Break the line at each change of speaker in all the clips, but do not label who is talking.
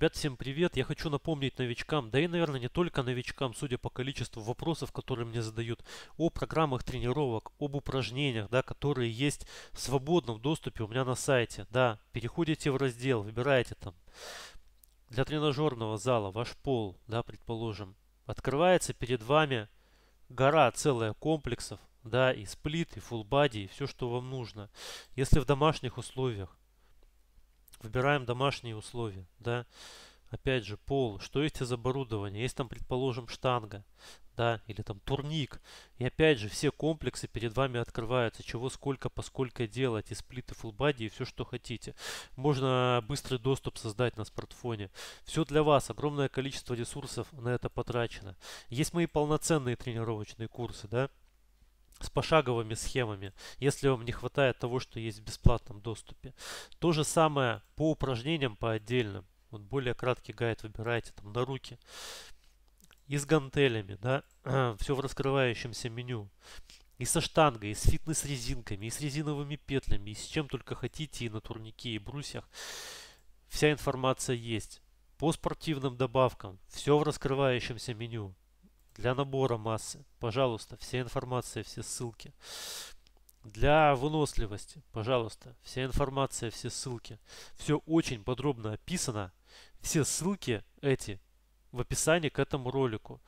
Ребят, всем привет! Я хочу напомнить новичкам, да и, наверное, не только новичкам, судя по количеству вопросов, которые мне задают, о программах тренировок, об упражнениях, да, которые есть в свободном доступе у меня на сайте. Да, переходите в раздел, выбираете там для тренажерного зала ваш пол, да, предположим. Открывается перед вами гора целая комплексов, да, и сплит, и фулбади, и все, что вам нужно. Если в домашних условиях, Выбираем домашние условия, да. Опять же, пол, что есть из оборудования, есть там, предположим, штанга, да, или там турник. И опять же, все комплексы перед вами открываются, чего сколько, поскольку делать, и сплиты, фулбади, и все, что хотите. Можно быстрый доступ создать на смартфоне. Все для вас, огромное количество ресурсов на это потрачено. Есть мои полноценные тренировочные курсы, да, с пошаговыми схемами, если вам не хватает того, что есть в бесплатном доступе. То же самое по упражнениям по отдельным. Вот более краткий гайд выбираете там на руки. И с гантелями, да, все в раскрывающемся меню. И со штангой, и с фитнес-резинками, и с резиновыми петлями, и с чем только хотите, и на турнике, и брусьях. Вся информация есть. По спортивным добавкам, все в раскрывающемся меню для набора массы, пожалуйста, вся информация, все ссылки. Для выносливости, пожалуйста, вся информация, все ссылки. Все очень подробно описано. Все ссылки эти в описании к этому ролику.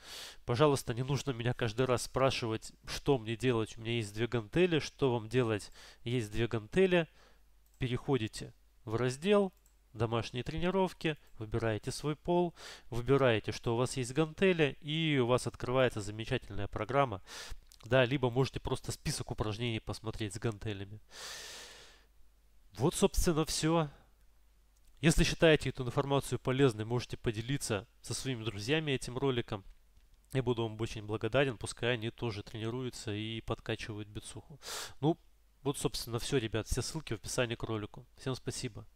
Пожалуйста, не нужно меня каждый раз спрашивать, что мне делать. У меня есть две гантели, что вам делать? Есть две гантели. Переходите в раздел домашние тренировки, выбираете свой пол, выбираете, что у вас есть гантели, и у вас открывается замечательная программа. Да, либо можете просто список упражнений посмотреть с гантелями. Вот, собственно, все. Если считаете эту информацию полезной, можете поделиться со своими друзьями этим роликом. Я буду вам очень благодарен, пускай они тоже тренируются и подкачивают бицуху. Ну, вот, собственно, все, ребят. Все ссылки в описании к ролику. Всем спасибо.